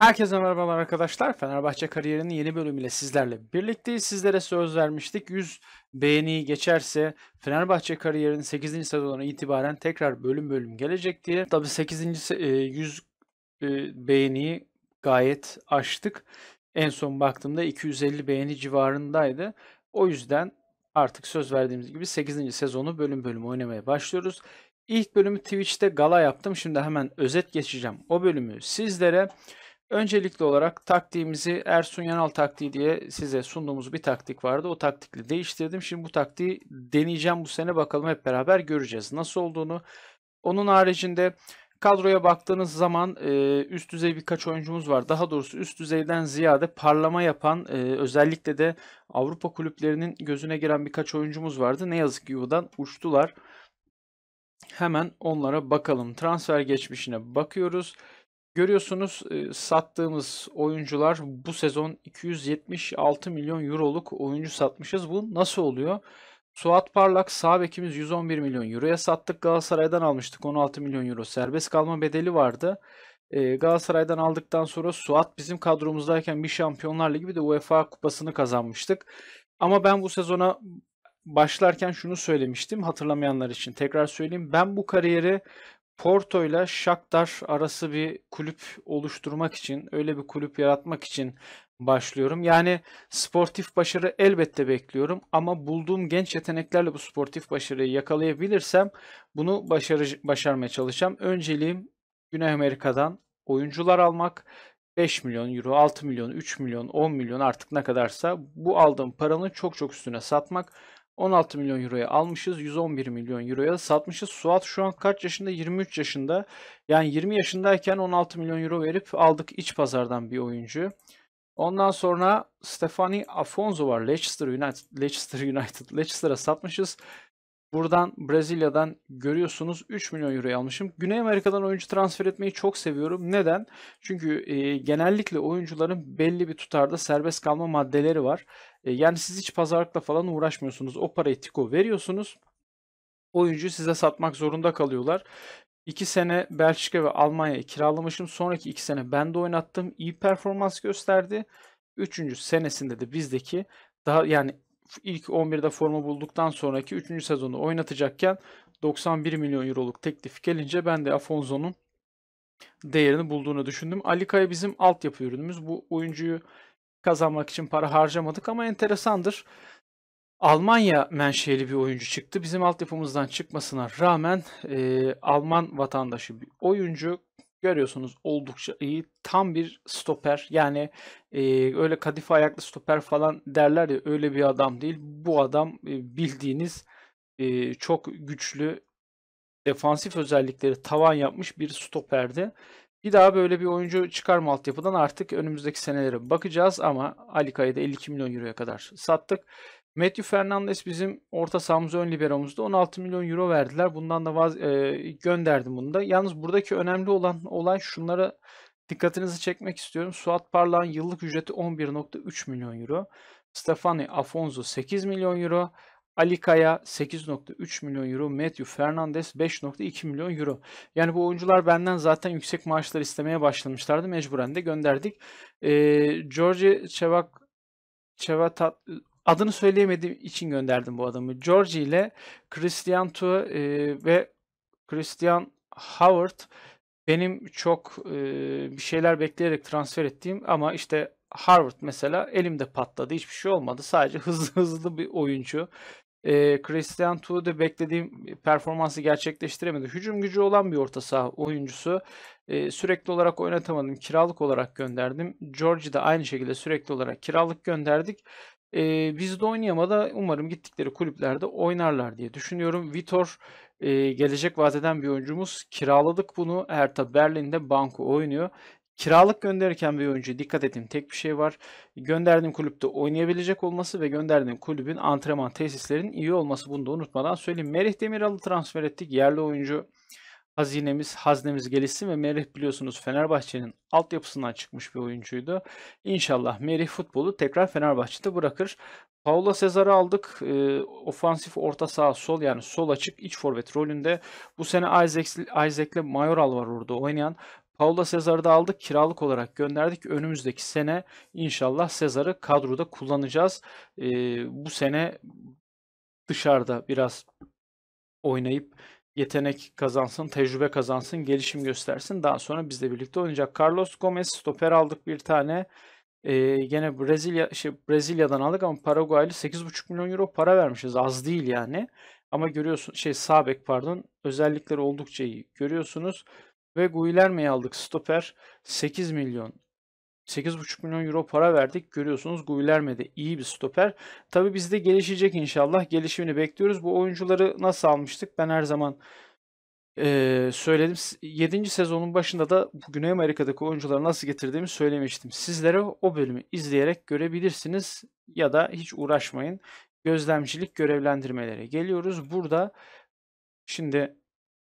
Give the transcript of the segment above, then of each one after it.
Herkese merhabalar arkadaşlar. Fenerbahçe kariyerinin yeni bölümüyle sizlerle birlikteyiz. Sizlere söz vermiştik. 100 beğeni geçerse Fenerbahçe kariyerinin 8. sezonuna itibaren tekrar bölüm bölüm gelecek diye. Tabi 8. 100 beğeni gayet açtık. En son baktığımda 250 beğeni civarındaydı. O yüzden artık söz verdiğimiz gibi 8. sezonu bölüm bölüm oynamaya başlıyoruz. İlk bölümü Twitch'te gala yaptım. Şimdi hemen özet geçeceğim o bölümü sizlere. Öncelikli olarak taktiğimizi Ersun Yanal taktiği diye size sunduğumuz bir taktik vardı. O taktikle değiştirdim. Şimdi bu taktiği deneyeceğim bu sene bakalım hep beraber göreceğiz nasıl olduğunu. Onun haricinde Kadroya baktığınız zaman e, üst düzey birkaç oyuncumuz var. Daha doğrusu üst düzeyden ziyade parlama yapan e, özellikle de Avrupa kulüplerinin gözüne giren birkaç oyuncumuz vardı. Ne yazık ki yuvadan uçtular. Hemen onlara bakalım. Transfer geçmişine bakıyoruz. Görüyorsunuz e, sattığımız oyuncular bu sezon 276 milyon euroluk oyuncu satmışız. Bu nasıl oluyor? Suat Parlak sağ bekimiz 111 milyon euroya sattık. Galatasaray'dan almıştık 16 milyon euro serbest kalma bedeli vardı. E, Galatasaray'dan aldıktan sonra Suat bizim kadromuzdayken bir Şampiyonlar Ligi bir de UEFA kupasını kazanmıştık. Ama ben bu sezona başlarken şunu söylemiştim hatırlamayanlar için tekrar söyleyeyim. Ben bu kariyeri Porto ile Shakhtar arası bir kulüp oluşturmak için, öyle bir kulüp yaratmak için başlıyorum. Yani sportif başarı elbette bekliyorum ama bulduğum genç yeteneklerle bu sportif başarıyı yakalayabilirsem bunu başarı, başarmaya çalışacağım. Önceliğim Güney Amerika'dan oyuncular almak. 5 milyon euro, 6 milyon, 3 milyon, 10 milyon artık ne kadarsa bu aldığım paranın çok çok üstüne satmak. 16 milyon euroya almışız. 111 milyon euroya satmışız. Suat şu an kaç yaşında? 23 yaşında. Yani 20 yaşındayken 16 milyon euro verip aldık iç pazardan bir oyuncu. Ondan sonra Stefani Afonso var. Leicester United, Leicester United, Leicester'a satmışız. Buradan Brezilya'dan görüyorsunuz 3 milyon euro almışım. Güney Amerika'dan oyuncu transfer etmeyi çok seviyorum. Neden? Çünkü e, genellikle oyuncuların belli bir tutarda serbest kalma maddeleri var. E, yani siz hiç pazarlıkla falan uğraşmıyorsunuz. O parayı tiko veriyorsunuz. Oyuncu size satmak zorunda kalıyorlar. 2 sene Belçika ve Almanya'ya kiralamışım. Sonraki 2 sene ben de oynattım. İyi performans gösterdi. 3. senesinde de bizdeki daha yani ilk 11'de forma bulduktan sonraki 3. sezonu oynatacakken 91 milyon euroluk teklif gelince ben de Afonso'nun değerini bulduğunu düşündüm. Alika'ya bizim altyapı ürünümüz. Bu oyuncuyu kazanmak için para harcamadık ama enteresandır. Almanya menşeli bir oyuncu çıktı. Bizim altyapımızdan çıkmasına rağmen e, Alman vatandaşı bir oyuncu Görüyorsunuz oldukça iyi. Tam bir stoper. Yani e, öyle kadife ayaklı stoper falan derler ya öyle bir adam değil. Bu adam e, bildiğiniz e, çok güçlü defansif özellikleri tavan yapmış bir stoperdi. Bir daha böyle bir oyuncu çıkar mı altyapıdan artık önümüzdeki senelere bakacağız ama Alika'yı da 52 milyon euroya kadar sattık. Matthew Fernandes bizim orta sahamız ön liberomuzda 16 milyon euro verdiler. Bundan da vaz e, gönderdim bunu da. Yalnız buradaki önemli olan olay şunlara dikkatinizi çekmek istiyorum. Suat Parlağ'ın yıllık ücreti 11.3 milyon euro. Stefani Afonso 8 milyon euro. Alikaya 8.3 milyon euro, Matthew Fernandes 5.2 milyon euro. Yani bu oyuncular benden zaten yüksek maaşlar istemeye başlamışlardı. Mecburen de gönderdik. E, George Çevak Çevatat adını söyleyemediğim için gönderdim bu adamı. Georgie ile Christian Tu e, ve Christian Howard benim çok e, bir şeyler bekleyerek transfer ettiğim ama işte Harvard mesela elimde patladı. Hiçbir şey olmadı. Sadece hızlı hızlı bir oyuncu. E, Christian Tuğ'da beklediğim performansı gerçekleştiremedi. Hücum gücü olan bir orta saha oyuncusu. E, sürekli olarak oynatamadım. Kiralık olarak gönderdim. George'i de aynı şekilde sürekli olarak kiralık gönderdik. E, de oynayamada umarım gittikleri kulüplerde oynarlar diye düşünüyorum. Vitor e, gelecek vadeden bir oyuncumuz. Kiraladık bunu. Erta Berlin'de banko oynuyor. Kiralık gönderirken bir oyuncu dikkat ettiğim tek bir şey var. Gönderdiğim kulüpte oynayabilecek olması ve gönderdiğim kulübün antrenman tesislerinin iyi olması bunu da unutmadan söyleyeyim. Merih Demiral'ı transfer ettik. Yerli oyuncu hazinemiz, haznemiz gelişsin ve Merih biliyorsunuz Fenerbahçe'nin altyapısından çıkmış bir oyuncuydu. İnşallah Merih futbolu tekrar Fenerbahçe'de bırakır. Paula Sezar'ı aldık. E, ofansif orta sağ sol yani sol açık iç forvet rolünde. Bu sene Isaac'le Isaac Mayoral var orada oynayan. Paula Sezar'ı da aldık. Kiralık olarak gönderdik. Önümüzdeki sene inşallah Sezar'ı kadroda kullanacağız. E, bu sene dışarıda biraz oynayıp yetenek kazansın, tecrübe kazansın, gelişim göstersin. Daha sonra bizle birlikte oynayacak. Carlos Gomez stoper aldık bir tane. Ee, gene Brezilya şey Brezilya'dan aldık ama Paraguaylı 8,5 milyon euro para vermişiz. Az değil yani. Ama görüyorsun şey Sabek pardon özellikleri oldukça iyi. Görüyorsunuz ve Guilherme'yi aldık stoper 8 milyon 8,5 milyon euro para verdik. Görüyorsunuz Guilherme de iyi bir stoper. Tabii de gelişecek inşallah. Gelişimini bekliyoruz. Bu oyuncuları nasıl almıştık? Ben her zaman ee, söyledim. 7. sezonun başında da Güney Amerika'daki oyuncuları nasıl getirdiğimi söylemiştim. Sizlere o bölümü izleyerek görebilirsiniz ya da hiç uğraşmayın. Gözlemcilik görevlendirmeleri geliyoruz. Burada şimdi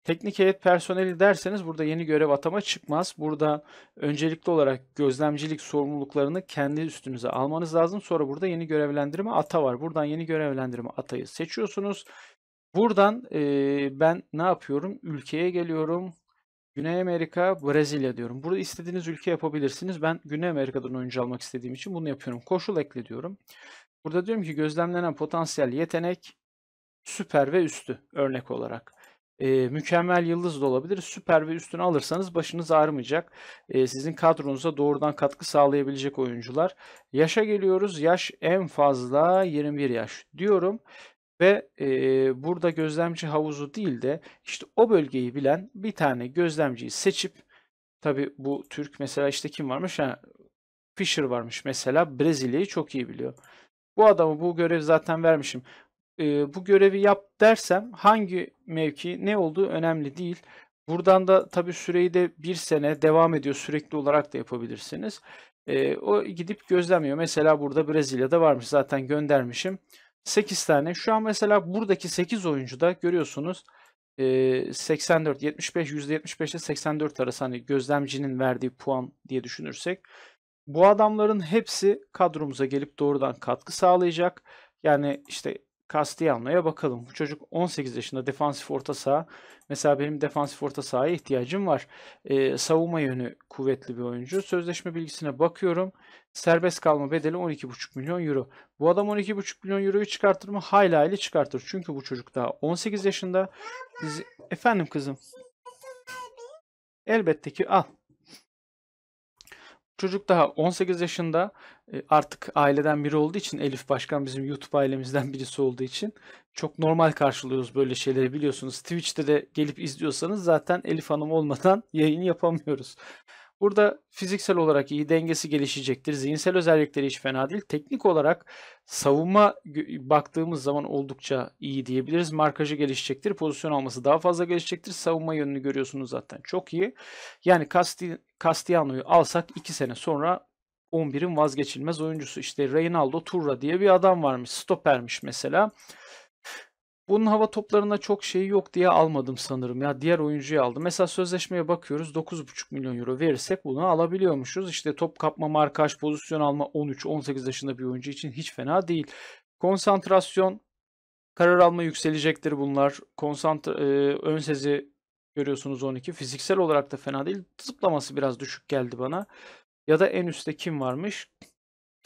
Teknik heyet personeli derseniz burada yeni görev atama çıkmaz. Burada öncelikli olarak gözlemcilik sorumluluklarını kendi üstünüze almanız lazım. Sonra burada yeni görevlendirme ata var. Buradan yeni görevlendirme atayı seçiyorsunuz. Buradan e, ben ne yapıyorum? Ülkeye geliyorum. Güney Amerika, Brezilya diyorum. Burada istediğiniz ülke yapabilirsiniz. Ben Güney Amerika'dan oyuncu almak istediğim için bunu yapıyorum. Koşul ekle diyorum. Burada diyorum ki gözlemlenen potansiyel yetenek süper ve üstü örnek olarak e, mükemmel yıldız da olabilir. Süper ve üstüne alırsanız başınız ağrımayacak. E, sizin kadronuza doğrudan katkı sağlayabilecek oyuncular. Yaşa geliyoruz. Yaş en fazla 21 yaş diyorum. Ve e, burada gözlemci havuzu değil de işte o bölgeyi bilen bir tane gözlemciyi seçip tabi bu Türk mesela işte kim varmış? Ha, Fisher varmış mesela Brezilya'yı çok iyi biliyor. Bu adamı bu görev zaten vermişim e, bu görevi yap dersem hangi mevki ne olduğu önemli değil. Buradan da tabi süreyi de bir sene devam ediyor sürekli olarak da yapabilirsiniz. E, o gidip gözlemiyor. Mesela burada Brezilya'da varmış zaten göndermişim. 8 tane. Şu an mesela buradaki 8 oyuncuda görüyorsunuz 84, 75, %75 ile 84 arası hani gözlemcinin verdiği puan diye düşünürsek bu adamların hepsi kadromuza gelip doğrudan katkı sağlayacak. Yani işte Castellano'ya bakalım. Bu çocuk 18 yaşında defansif orta saha. Mesela benim defansif orta sahaya ihtiyacım var. Ee, savunma yönü kuvvetli bir oyuncu. Sözleşme bilgisine bakıyorum. Serbest kalma bedeli 12,5 milyon euro. Bu adam 12,5 milyon euroyu çıkartır mı? Hayli hayli çıkartır. Çünkü bu çocuk daha 18 yaşında. Biz... Efendim kızım. Elbette ki al. Çocuk daha 18 yaşında e, artık aileden biri olduğu için Elif Başkan bizim YouTube ailemizden birisi olduğu için çok normal karşılıyoruz böyle şeyleri biliyorsunuz. Twitch'te de gelip izliyorsanız zaten Elif Hanım olmadan yayını yapamıyoruz. Burada fiziksel olarak iyi dengesi gelişecektir. Zihinsel özellikleri hiç fena değil. Teknik olarak savunma baktığımız zaman oldukça iyi diyebiliriz. Markajı gelişecektir. Pozisyon alması daha fazla gelişecektir. Savunma yönünü görüyorsunuz zaten. Çok iyi. Yani Castianoyu alsak 2 sene sonra 11'in vazgeçilmez oyuncusu. İşte Reynaldo Turra diye bir adam varmış. Stopermiş mesela. Bunun hava toplarına çok şeyi yok diye almadım sanırım. Ya diğer oyuncuyu aldım. Mesela sözleşmeye bakıyoruz 9,5 milyon euro verirsek bunu alabiliyormuşuz. İşte top kapma, markaj, pozisyon alma 13-18 yaşında bir oyuncu için hiç fena değil. Konsantrasyon, karar alma yükselecektir bunlar. Konsantre, e, ön sezi görüyorsunuz 12. Fiziksel olarak da fena değil. Zıplaması biraz düşük geldi bana. Ya da en üstte kim varmış?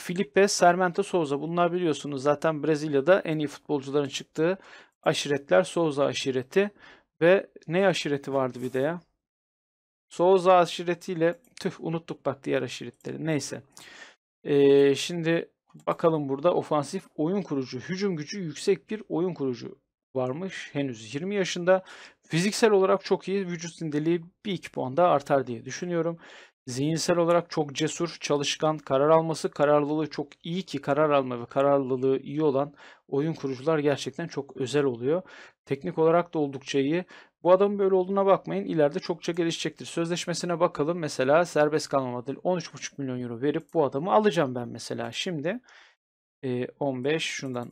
Felipe Sermente Souza bunlar biliyorsunuz zaten Brezilya'da en iyi futbolcuların çıktığı aşiretler Soğuza aşireti ve ne aşireti vardı bir de ya? Soğuza aşiretiyle tüh unuttuk bak diğer aşiretleri. Neyse. Ee, şimdi bakalım burada ofansif oyun kurucu, hücum gücü yüksek bir oyun kurucu varmış. Henüz 20 yaşında. Fiziksel olarak çok iyi. Vücut sindeliği bir iki puan daha artar diye düşünüyorum. Zihinsel olarak çok cesur, çalışkan, karar alması, kararlılığı çok iyi ki karar alma ve kararlılığı iyi olan oyun kurucular gerçekten çok özel oluyor. Teknik olarak da oldukça iyi. Bu adamın böyle olduğuna bakmayın. ileride çokça gelişecektir. Sözleşmesine bakalım. Mesela serbest kalma 13,5 milyon euro verip bu adamı alacağım ben mesela. Şimdi 15 e, şundan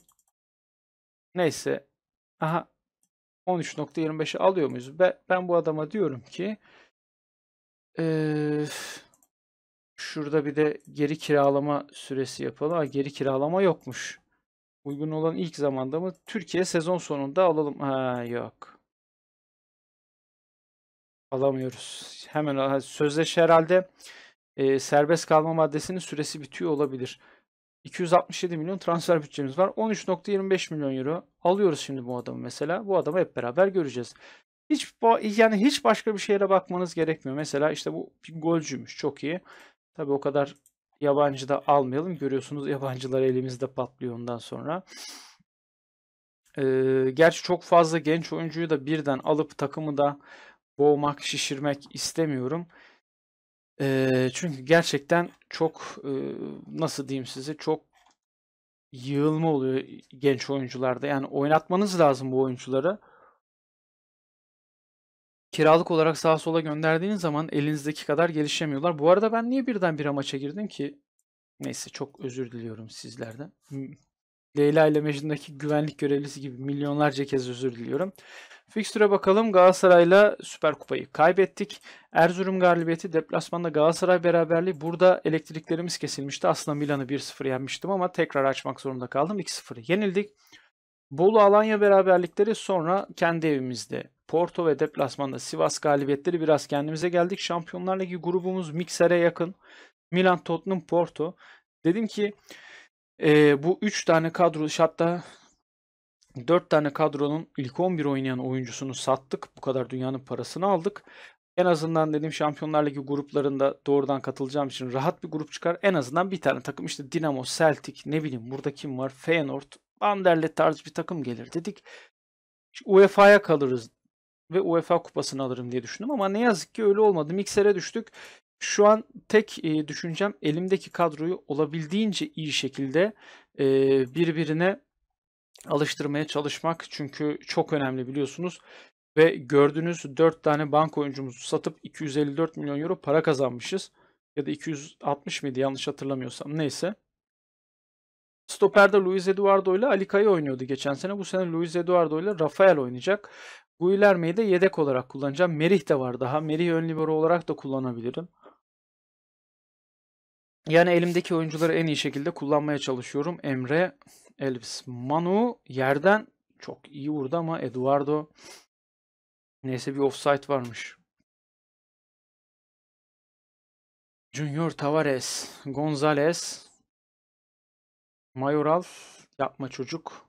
neyse aha 13.25'i alıyor muyuz? Ben bu adama diyorum ki ee, şurada bir de geri kiralama süresi yapalım. Ha, geri kiralama yokmuş. Uygun olan ilk zamanda mı? Türkiye sezon sonunda alalım. Ha yok. Alamıyoruz. Hemen sözleşe herhalde e, serbest kalma maddesinin süresi bitiyor olabilir. 267 milyon transfer bütçemiz var. 13.25 milyon euro alıyoruz şimdi bu adamı mesela. Bu adamı hep beraber göreceğiz. Hiç yani hiç başka bir şeylere bakmanız gerekmiyor. Mesela işte bu bir golcüymüş çok iyi. Tabii o kadar yabancı da almayalım. Görüyorsunuz yabancılar elimizde patlıyor ondan sonra. Ee, gerçi çok fazla genç oyuncuyu da birden alıp takımı da boğmak, şişirmek istemiyorum. Ee, çünkü gerçekten çok nasıl diyeyim size çok yığılma oluyor genç oyuncularda. Yani oynatmanız lazım bu oyuncuları kiralık olarak sağa sola gönderdiğiniz zaman elinizdeki kadar gelişemiyorlar. Bu arada ben niye birden bir amaça girdim ki? Neyse çok özür diliyorum sizlerden. Hmm. Leyla ile Mecnun'daki güvenlik görevlisi gibi milyonlarca kez özür diliyorum. Fikstüre bakalım. Galatasaray'la Süper Kupayı kaybettik. Erzurum galibiyeti, deplasmanda Galatasaray beraberliği. Burada elektriklerimiz kesilmişti. Aslında Milan'ı 1-0 yenmiştim ama tekrar açmak zorunda kaldım. 2-0 yenildik. Bolu-Alanya beraberlikleri sonra kendi evimizde Porto ve deplasmanda Sivas galibiyetleri biraz kendimize geldik. Şampiyonlar Ligi grubumuz miksere yakın. Milan, Tottenham, Porto. Dedim ki e, bu 3 tane kadro hatta 4 tane kadronun ilk 11 oynayan oyuncusunu sattık. Bu kadar dünyanın parasını aldık. En azından dedim Şampiyonlar Ligi gruplarında doğrudan katılacağım için rahat bir grup çıkar. En azından bir tane takım işte Dinamo, Celtic ne bileyim burada kim var? Feyenoord Anderlet tarzı bir takım gelir dedik. UEFA'ya kalırız ve UEFA kupasını alırım diye düşündüm ama ne yazık ki öyle olmadı. Miksere düştük. Şu an tek e, düşüncem elimdeki kadroyu olabildiğince iyi şekilde e, birbirine alıştırmaya çalışmak. Çünkü çok önemli biliyorsunuz. Ve gördüğünüz 4 tane bank oyuncumuzu satıp 254 milyon euro para kazanmışız. Ya da 260 miydi yanlış hatırlamıyorsam neyse. Stoper'de Luis Eduardo ile Ali Alika'yı oynuyordu geçen sene. Bu sene Luis Eduardo ile Rafael oynayacak. Guilherme'yi de yedek olarak kullanacağım. Merih de var daha. Merih ön libero olarak da kullanabilirim. Yani elimdeki oyuncuları en iyi şekilde kullanmaya çalışıyorum. Emre, Elvis, Manu yerden çok iyi vurdu ama Eduardo neyse bir offside varmış. Junior Tavares, Gonzalez, Mayoral yapma çocuk.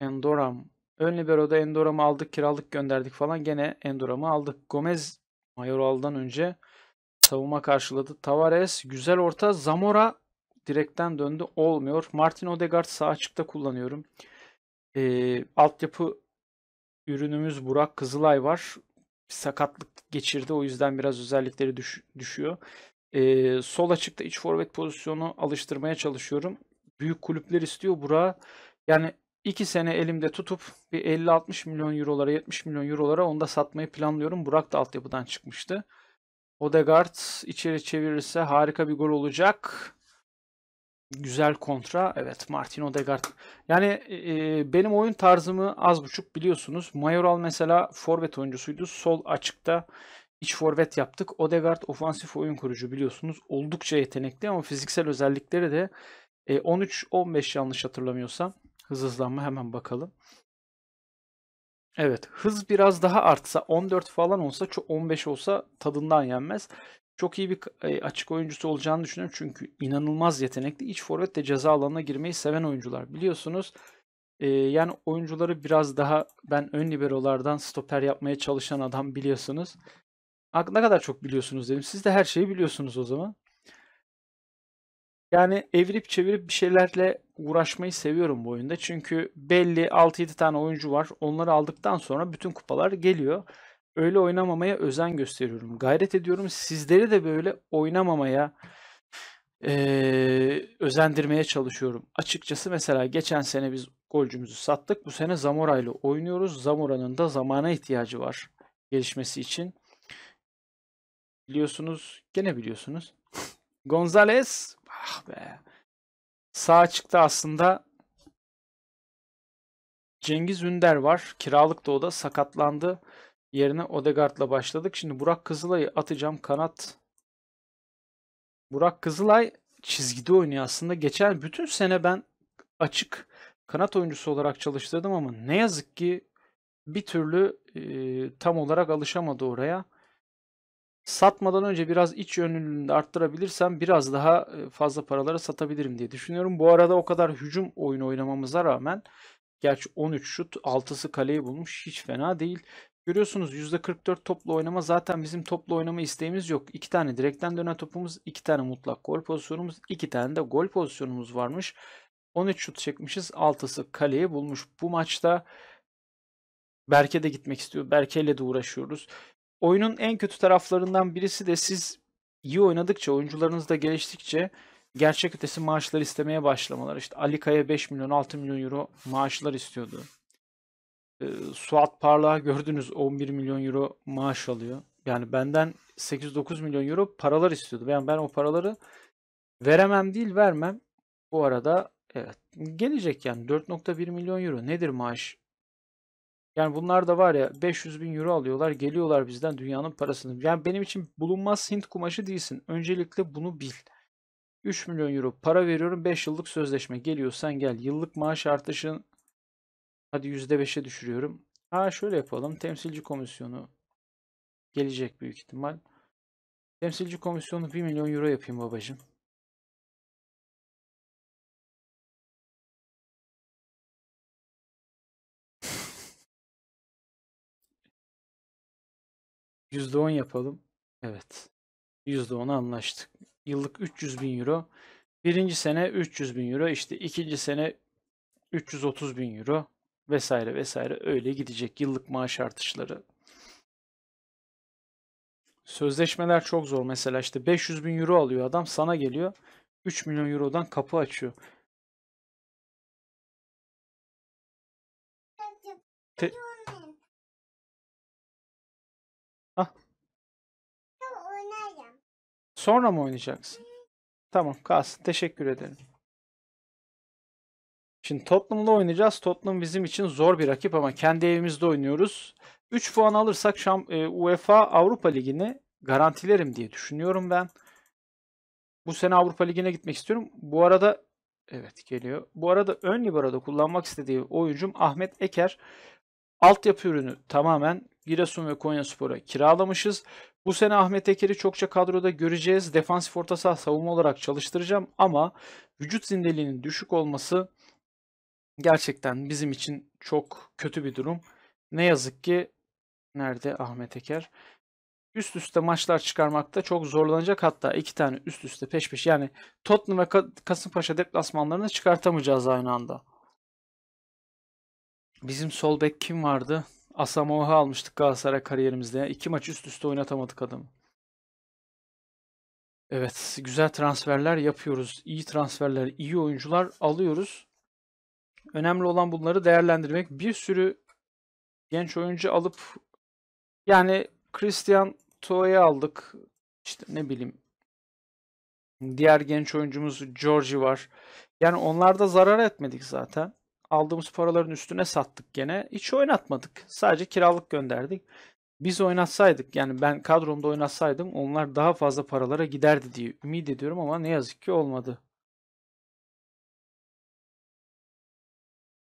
Endoram. Ön libero'da Endoram'ı aldık, kiralık gönderdik falan. Gene Endoram'ı aldık. Gomez Mayoral'dan önce savunma karşıladı. Tavares güzel orta. Zamora direkten döndü. Olmuyor. Martin Odegaard sağ açıkta kullanıyorum. E, altyapı ürünümüz Burak Kızılay var. Bir sakatlık geçirdi. O yüzden biraz özellikleri düş düşüyor. E, sol açıkta iç forvet pozisyonu alıştırmaya çalışıyorum. Büyük kulüpler istiyor Burak. Yani 2 sene elimde tutup bir 50-60 milyon eurolara 70 milyon eurolara onu da satmayı planlıyorum. Burak da altyapıdan çıkmıştı. Odegaard içeri çevirirse harika bir gol olacak. Güzel kontra. Evet Martin Odegaard. Yani e, benim oyun tarzımı az buçuk biliyorsunuz. Mayoral mesela forvet oyuncusuydu. Sol açıkta iç forvet yaptık. Odegaard ofansif oyun kurucu biliyorsunuz. Oldukça yetenekli ama fiziksel özellikleri de 13-15 e, yanlış hatırlamıyorsam. Hız hızlanma hemen bakalım. Evet hız biraz daha artsa 14 falan olsa çok 15 olsa tadından yenmez. Çok iyi bir e, açık oyuncusu olacağını düşünüyorum. Çünkü inanılmaz yetenekli. İç forvet de ceza alanına girmeyi seven oyuncular biliyorsunuz. E, yani oyuncuları biraz daha ben ön liberolardan stoper yapmaya çalışan adam biliyorsunuz. Ne kadar çok biliyorsunuz dedim. Siz de her şeyi biliyorsunuz o zaman. Yani evirip çevirip bir şeylerle uğraşmayı seviyorum bu oyunda. Çünkü belli 6-7 tane oyuncu var. Onları aldıktan sonra bütün kupalar geliyor. Öyle oynamamaya özen gösteriyorum. Gayret ediyorum. Sizleri de böyle oynamamaya ee, özendirmeye çalışıyorum. Açıkçası mesela geçen sene biz golcümüzü sattık. Bu sene Zamora ile oynuyoruz. Zamora'nın da zamana ihtiyacı var gelişmesi için. Biliyorsunuz. Gene biliyorsunuz. Gonzales. Ah be. Sağ çıktı aslında. Cengiz Ünder var. Kiralık da o da sakatlandı. Yerine Odegaard'la başladık. Şimdi Burak Kızılay'ı atacağım kanat. Burak Kızılay çizgide oynuyor aslında. Geçen bütün sene ben açık kanat oyuncusu olarak çalıştırdım ama ne yazık ki bir türlü e, tam olarak alışamadı oraya. Satmadan önce biraz iç yönlülüğünü arttırabilirsem biraz daha e, fazla paralara satabilirim diye düşünüyorum. Bu arada o kadar hücum oyunu oynamamıza rağmen gerçi 13 şut 6'sı kaleyi bulmuş hiç fena değil. Görüyorsunuz %44 toplu oynama zaten bizim toplu oynama isteğimiz yok. 2 tane direkten dönen topumuz, 2 tane mutlak gol pozisyonumuz, 2 tane de gol pozisyonumuz varmış. 13 şut çekmişiz. 6'sı kaleye bulmuş. Bu maçta Berke de gitmek istiyor. Berke ile de uğraşıyoruz oyunun en kötü taraflarından birisi de siz iyi oynadıkça, oyuncularınız da geliştikçe gerçek ötesi maaşlar istemeye başlamalar. İşte Ali Alika'ya 5 milyon, 6 milyon euro maaşlar istiyordu. Ee, Suat Parlağı gördünüz 11 milyon euro maaş alıyor. Yani benden 8-9 milyon euro paralar istiyordu. Yani ben o paraları veremem değil vermem. Bu arada evet gelecek yani 4.1 milyon euro nedir maaş yani bunlar da var ya 500 bin euro alıyorlar geliyorlar bizden dünyanın parasını. Yani benim için bulunmaz Hint kumaşı değilsin. Öncelikle bunu bil. 3 milyon euro para veriyorum 5 yıllık sözleşme geliyor sen gel. Yıllık maaş artışın hadi %5'e düşürüyorum. Ha şöyle yapalım temsilci komisyonu gelecek büyük ihtimal. Temsilci komisyonu 1 milyon euro yapayım babacığım. Yüzde on yapalım. Evet. yüzde %10'a anlaştık. Yıllık 300 bin euro. Birinci sene 300 bin euro. İşte ikinci sene 330 bin euro vesaire vesaire öyle gidecek yıllık maaş artışları. Sözleşmeler çok zor mesela işte 500 bin euro alıyor adam sana geliyor 3 milyon eurodan kapı açıyor. Te Sonra mı oynayacaksın? Tamam kalsın. Teşekkür ederim. Şimdi Tottenham'la oynayacağız. Tottenham bizim için zor bir rakip ama kendi evimizde oynuyoruz. 3 puan alırsak Şam, e, UEFA Avrupa Ligi'ni garantilerim diye düşünüyorum ben. Bu sene Avrupa Ligi'ne gitmek istiyorum. Bu arada evet geliyor. Bu arada ön libero'da kullanmak istediği oyuncum Ahmet Eker. Altyapı ürünü tamamen Giresun ve Konyaspor'a kiralamışız. Bu sene Ahmet Eker'i çokça kadroda göreceğiz. Defansif orta saha savunma olarak çalıştıracağım ama vücut zindeliğinin düşük olması gerçekten bizim için çok kötü bir durum. Ne yazık ki nerede Ahmet Eker? Üst üste maçlar çıkarmakta çok zorlanacak. Hatta iki tane üst üste peş peş yani Tottenham ve Kasımpaşa deplasmanlarını çıkartamayacağız aynı anda. Bizim sol bek kim vardı? Asamoah'ı almıştık Galatasaray kariyerimizde. İki maç üst üste oynatamadık adamı. Evet, güzel transferler yapıyoruz. İyi transferler, iyi oyuncular alıyoruz. Önemli olan bunları değerlendirmek. Bir sürü genç oyuncu alıp yani Christian Toe'yi aldık. İşte ne bileyim. Diğer genç oyuncumuz Georgi var. Yani onlarda zarar etmedik zaten aldığımız paraların üstüne sattık gene. Hiç oynatmadık. Sadece kiralık gönderdik. Biz oynatsaydık yani ben kadromda oynatsaydım onlar daha fazla paralara giderdi diye ümit ediyorum ama ne yazık ki olmadı.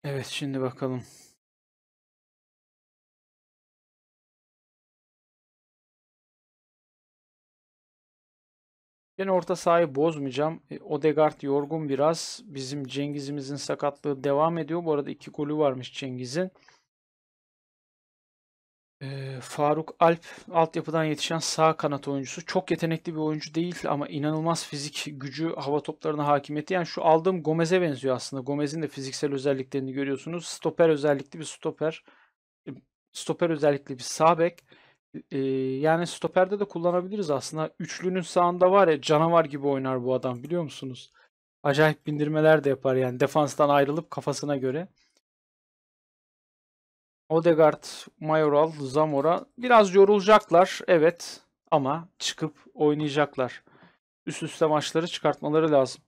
Evet şimdi bakalım. Ben orta sahayı bozmayacağım. E, Odegaard yorgun biraz. Bizim Cengiz'imizin sakatlığı devam ediyor. Bu arada iki golü varmış Cengiz'in. E, Faruk Alp altyapıdan yetişen sağ kanat oyuncusu. Çok yetenekli bir oyuncu değil ama inanılmaz fizik gücü, hava toplarına hakimiyeti. Yani şu aldığım Gomez'e benziyor aslında. Gomez'in de fiziksel özelliklerini görüyorsunuz. Stoper özellikli bir stoper. E, stoper özellikli bir sağ bek. Eee, yani stoperde de kullanabiliriz aslında. Üçlünün sağında var ya canavar gibi oynar bu adam biliyor musunuz? Acayip bindirmeler de yapar yani defanstan ayrılıp kafasına göre. Odegaard, Mayoral, Zamora biraz yorulacaklar evet ama çıkıp oynayacaklar. Üst üste maçları çıkartmaları lazım.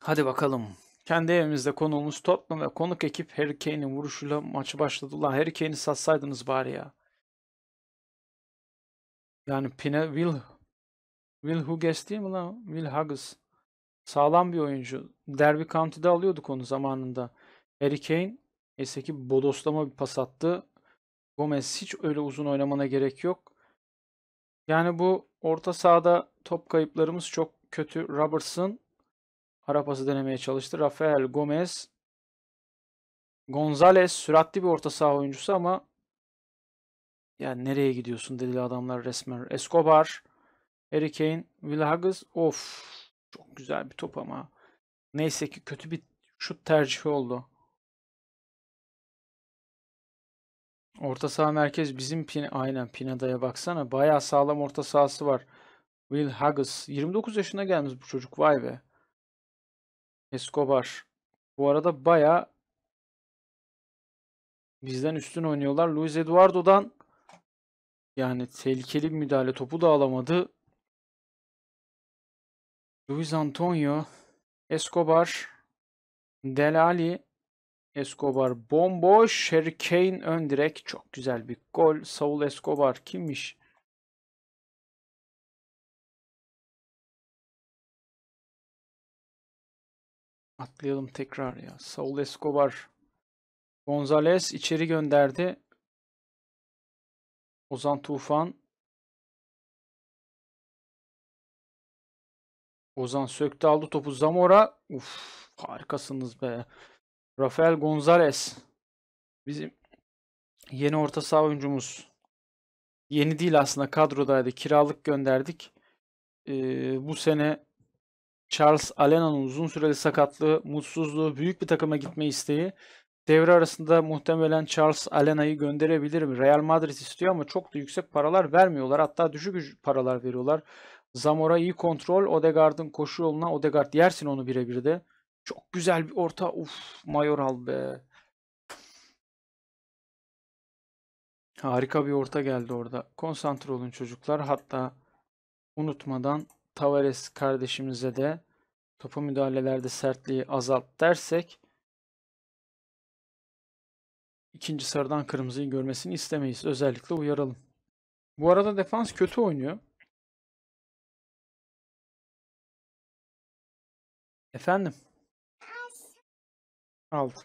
Hadi bakalım. Kendi evimizde konuğumuz Tottenham ve konuk ekip Harry Kane'in vuruşuyla maçı başladı. Ulan Harry Kane'i satsaydınız bari ya. Yani Pine Will Will Hughes değil mi lan? Will Hughes. Sağlam bir oyuncu. Derby County'de alıyorduk onu zamanında. Harry Kane neyse ki bodoslama bir pas attı. Gomez hiç öyle uzun oynamana gerek yok. Yani bu orta sahada top kayıplarımız çok kötü. Robertson Harapası denemeye çalıştı. Rafael Gomez. Gonzalez süratli bir orta saha oyuncusu ama ya nereye gidiyorsun dedi adamlar resmen. Escobar, Harry Kane, Villagız. Of çok güzel bir top ama. Neyse ki kötü bir şut tercihi oldu. Orta saha merkez bizim Pin aynen Pineda'ya baksana. Bayağı sağlam orta sahası var. Will Haggis 29 yaşına gelmiş bu çocuk vay be. Escobar. Bu arada baya bizden üstün oynuyorlar. Luis Eduardo'dan yani tehlikeli bir müdahale topu da alamadı. Luis Antonio, Escobar, Delali, Escobar bomboş. Harry Kane ön direk. Çok güzel bir gol. Saul Escobar kimmiş? Atlayalım tekrar ya. Saul Escobar. Gonzales içeri gönderdi. Ozan Tufan. Ozan söktü aldı topu Zamora. Uf harikasınız be. Rafael Gonzalez. Bizim yeni orta saha oyuncumuz. Yeni değil aslında kadrodaydı. Kiralık gönderdik. Ee, bu sene Charles Alena'nın uzun süreli sakatlığı, mutsuzluğu, büyük bir takıma gitme isteği devre arasında muhtemelen Charles Alena'yı gönderebilir. Real Madrid istiyor ama çok da yüksek paralar vermiyorlar. Hatta düşük paralar veriyorlar. Zamora iyi kontrol. Odegaard'ın koşu yoluna. Odegaard yersin onu birebir de. Çok güzel bir orta. Uf, Mayoral be. Harika bir orta geldi orada. Konsantre olun çocuklar. Hatta unutmadan Tavares kardeşimize de topu müdahalelerde sertliği azalt dersek ikinci sarıdan kırmızıyı görmesini istemeyiz. Özellikle uyaralım. Bu arada defans kötü oynuyor. Efendim? Aldım.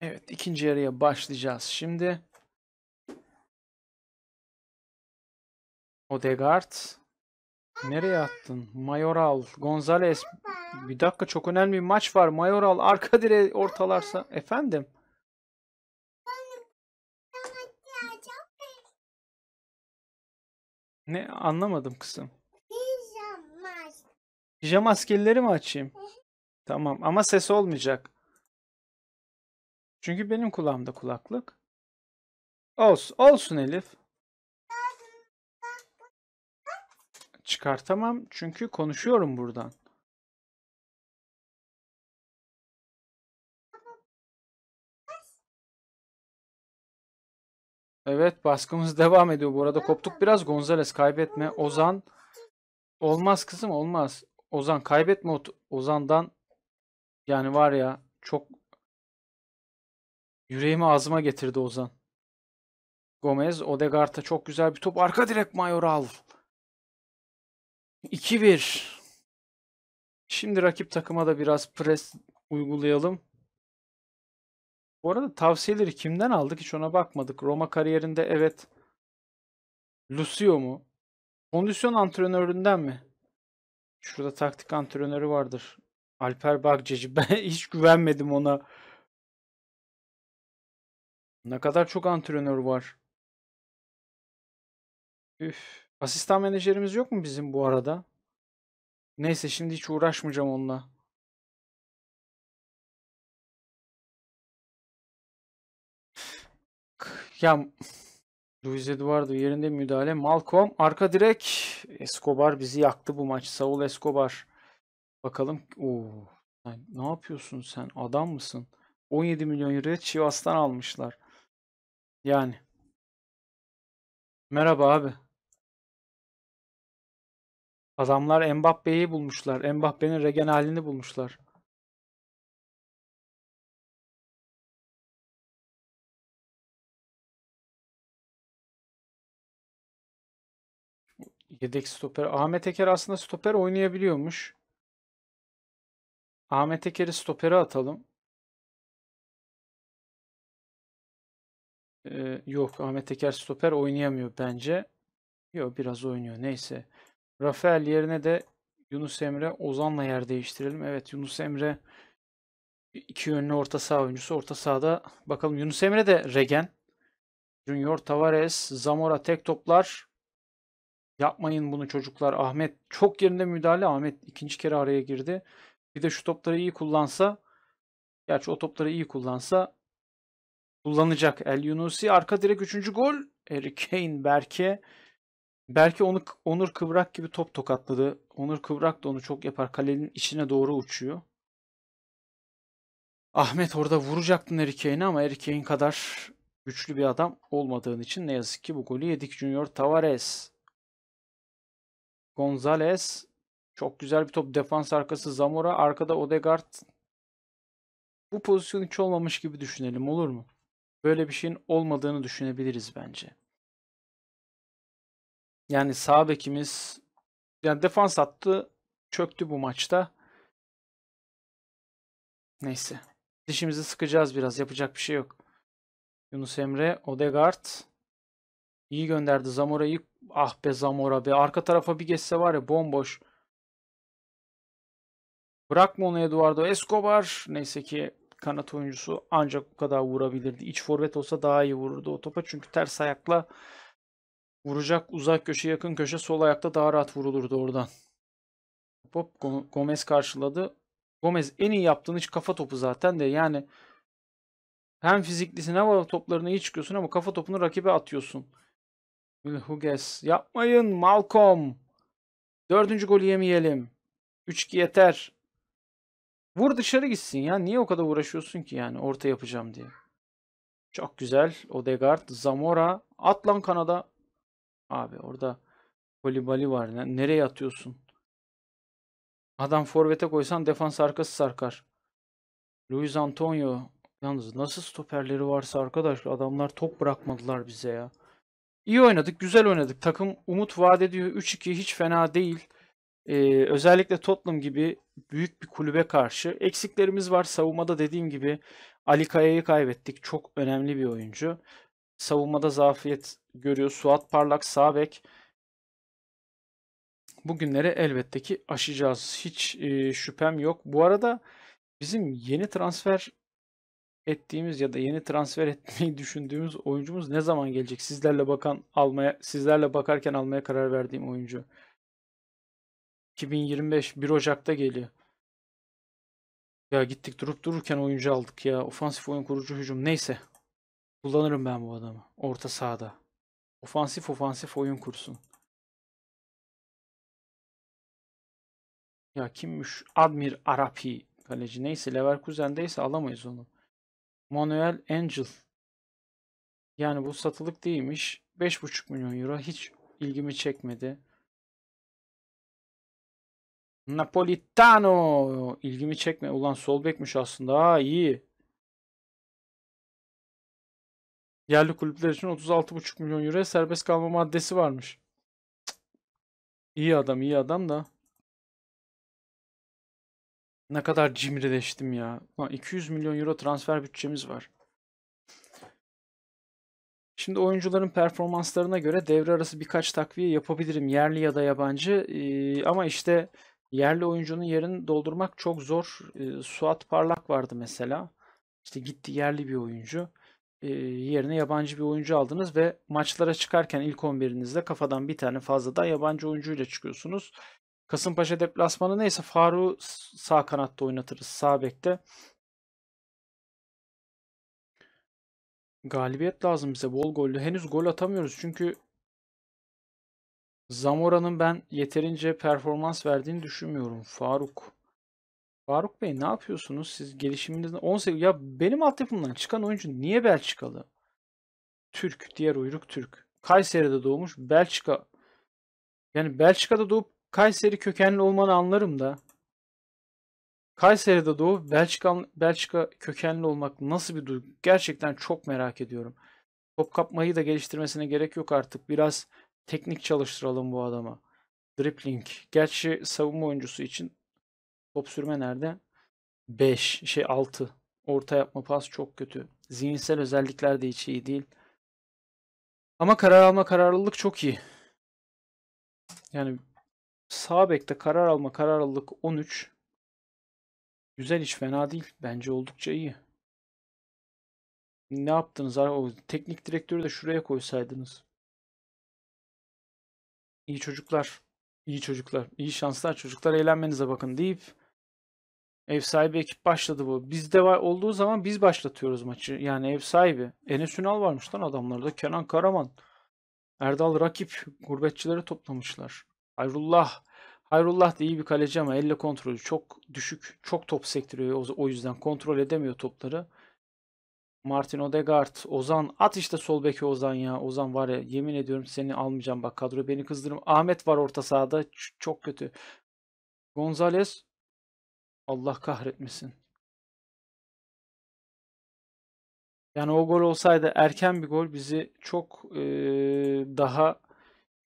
Evet ikinci yarıya başlayacağız şimdi. Odegaard. Nereye attın? Mayoral, Gonzales. Bir dakika çok önemli bir maç var. Mayoral arka direğe ortalarsa. Efendim? Ne anlamadım kızım. Pijam askerleri mi açayım? tamam ama ses olmayacak. Çünkü benim kulağımda kulaklık. Olsun, olsun Elif. çıkartamam çünkü konuşuyorum buradan. Evet baskımız devam ediyor. Bu arada koptuk biraz. Gonzales kaybetme. Ozan olmaz kızım olmaz. Ozan kaybetme. Ozan'dan yani var ya çok yüreğimi ağzıma getirdi Ozan. Gomez Odegaard'a çok güzel bir top. Arka direk Mayoral. 2-1. Şimdi rakip takıma da biraz pres uygulayalım. Bu arada tavsiyeleri kimden aldık hiç ona bakmadık. Roma kariyerinde evet. Lucio mu? Kondisyon antrenöründen mi? Şurada taktik antrenörü vardır. Alper Bagceci. Ben hiç güvenmedim ona. Ne kadar çok antrenör var. Üf. Asistan menajerimiz yok mu bizim bu arada? Neyse şimdi hiç uğraşmayacağım onunla. Ya Luis Eduardo yerinde müdahale. Malcolm arka direk. Escobar bizi yaktı bu maç. Saul Escobar. Bakalım. Oo. Sen, ne yapıyorsun sen? Adam mısın? 17 milyon euroya Chivas'tan almışlar. Yani. Merhaba abi. Adamlar Mbappe'yi bulmuşlar. Mbappe'nin regen halini bulmuşlar. Yedek stoper. Ahmet Eker aslında stoper oynayabiliyormuş. Ahmet Eker'i stopere atalım. Ee, yok Ahmet Eker stoper oynayamıyor bence. Yok biraz oynuyor neyse. Rafael yerine de Yunus Emre Ozan'la yer değiştirelim. Evet Yunus Emre iki yönlü orta saha oyuncusu. Orta sahada bakalım Yunus Emre de Regen. Junior Tavares, Zamora tek toplar. Yapmayın bunu çocuklar. Ahmet çok yerinde müdahale. Ahmet ikinci kere araya girdi. Bir de şu topları iyi kullansa gerçi o topları iyi kullansa kullanacak. El Yunusi arka direk üçüncü gol. Harry Kane Berke Belki onu Onur Kıvrak gibi top tokatladı. Onur Kıvrak da onu çok yapar. Kalenin içine doğru uçuyor. Ahmet orada vuracaktın Harry Kane'i ama Harry Kane kadar güçlü bir adam olmadığın için ne yazık ki bu golü yedik. Junior Tavares. Gonzalez. Çok güzel bir top. Defans arkası Zamora. Arkada Odegaard. Bu pozisyon hiç olmamış gibi düşünelim olur mu? Böyle bir şeyin olmadığını düşünebiliriz bence. Yani sağ bekimiz yani defans attı çöktü bu maçta. Neyse. Dişimizi sıkacağız biraz. Yapacak bir şey yok. Yunus Emre, Odegaard. iyi gönderdi Zamora'yı. Ah be Zamora be. Arka tarafa bir geçse var ya bomboş. Bırakma onu Eduardo Escobar. Neyse ki kanat oyuncusu ancak bu kadar vurabilirdi. İç forvet olsa daha iyi vururdu o topa. Çünkü ters ayakla Vuracak uzak köşe yakın köşe sol ayakta daha rahat vurulurdu oradan. Hop Gomez karşıladı. Gomez en iyi yaptığın hiç kafa topu zaten de yani hem fiziklisin hava toplarını iyi çıkıyorsun ama kafa topunu rakibe atıyorsun. Hughes yapmayın Malcolm. Dördüncü golü yemeyelim. 3-2 yeter. Vur dışarı gitsin ya. Niye o kadar uğraşıyorsun ki yani orta yapacağım diye. Çok güzel. Odegaard, Zamora. At lan kanada. Abi orada Kolibali var. Ne- Nereye atıyorsun? Adam forvete koysan defans arkası sarkar. Luis Antonio. Yalnız nasıl stoperleri varsa arkadaşlar adamlar top bırakmadılar bize ya. İyi oynadık, güzel oynadık. Takım umut vaat ediyor. 3-2 hiç fena değil. Ee, özellikle Tottenham gibi büyük bir kulübe karşı. Eksiklerimiz var. Savunmada dediğim gibi Ali Kaya'yı kaybettik. Çok önemli bir oyuncu. Savunmada zafiyet görüyor. Suat Parlak sağ bek. Bugünleri elbette ki aşacağız. Hiç e, şüphem yok. Bu arada bizim yeni transfer ettiğimiz ya da yeni transfer etmeyi düşündüğümüz oyuncumuz ne zaman gelecek? Sizlerle bakan almaya sizlerle bakarken almaya karar verdiğim oyuncu. 2025 1 Ocak'ta geliyor. Ya gittik durup dururken oyuncu aldık ya. Ofansif oyun kurucu hücum neyse. Kullanırım ben bu adamı. Orta sahada. Ofansif ofansif oyun kursun. Ya kimmiş? Admir Arapi kaleci. Neyse Leverkusen'deyse alamayız onu. Manuel Angel. Yani bu satılık değilmiş. 5,5 milyon euro. Hiç ilgimi çekmedi. Napolitano. ilgimi çekme. Ulan sol bekmiş aslında. Ha iyi. Yerli kulüpler için 36,5 milyon euro serbest kalma maddesi varmış. İyi adam iyi adam da. Ne kadar cimrileştim ya. 200 milyon euro transfer bütçemiz var. Şimdi oyuncuların performanslarına göre devre arası birkaç takviye yapabilirim yerli ya da yabancı. Ee, ama işte yerli oyuncunun yerini doldurmak çok zor. Ee, Suat Parlak vardı mesela. İşte gitti yerli bir oyuncu. Ee, yerine yabancı bir oyuncu aldınız ve maçlara çıkarken ilk 11'inizle kafadan bir tane fazla da yabancı oyuncuyla çıkıyorsunuz. Kasımpaşa deplasmanı neyse Faruk sağ kanatta oynatırız sağ bekte. Galibiyet lazım bize bol gollü. Henüz gol atamıyoruz çünkü Zamora'nın ben yeterince performans verdiğini düşünmüyorum. Faruk Faruk Bey ne yapıyorsunuz? Siz gelişiminizde 10 18 ya benim altyapımdan çıkan oyuncu niye Belçikalı? Türk, diğer uyruk Türk. Kayseri'de doğmuş, Belçika. Yani Belçika'da doğup Kayseri kökenli olmanı anlarım da. Kayseri'de doğup Belçika, Belçika kökenli olmak nasıl bir duygu? Gerçekten çok merak ediyorum. Top kapmayı da geliştirmesine gerek yok artık. Biraz teknik çalıştıralım bu adama. Dribbling. Gerçi savunma oyuncusu için Top sürme nerede? 5, şey 6. Orta yapma pas çok kötü. Zihinsel özellikler de hiç iyi değil. Ama karar alma kararlılık çok iyi. Yani sağ bekte karar alma kararlılık 13. Güzel hiç fena değil. Bence oldukça iyi. Ne yaptınız? O teknik direktörü de şuraya koysaydınız. İyi çocuklar. İyi çocuklar. iyi şanslar çocuklar. Eğlenmenize bakın deyip Ev sahibi ekip başladı bu. Bizde var olduğu zaman biz başlatıyoruz maçı. Yani ev sahibi. Enes Ünal varmış lan adamlarda. Kenan Karaman. Erdal rakip. Gurbetçileri toplamışlar. Hayrullah. Hayrullah da iyi bir kaleci ama elle kontrolü çok düşük. Çok top sektiriyor o yüzden. Kontrol edemiyor topları. Martin Odegaard, Ozan. At işte sol beki Ozan ya. Ozan var ya yemin ediyorum seni almayacağım. Bak kadro beni kızdırım. Ahmet var orta sahada. Ç çok kötü. Gonzales Allah kahretmesin. Yani o gol olsaydı erken bir gol bizi çok e, daha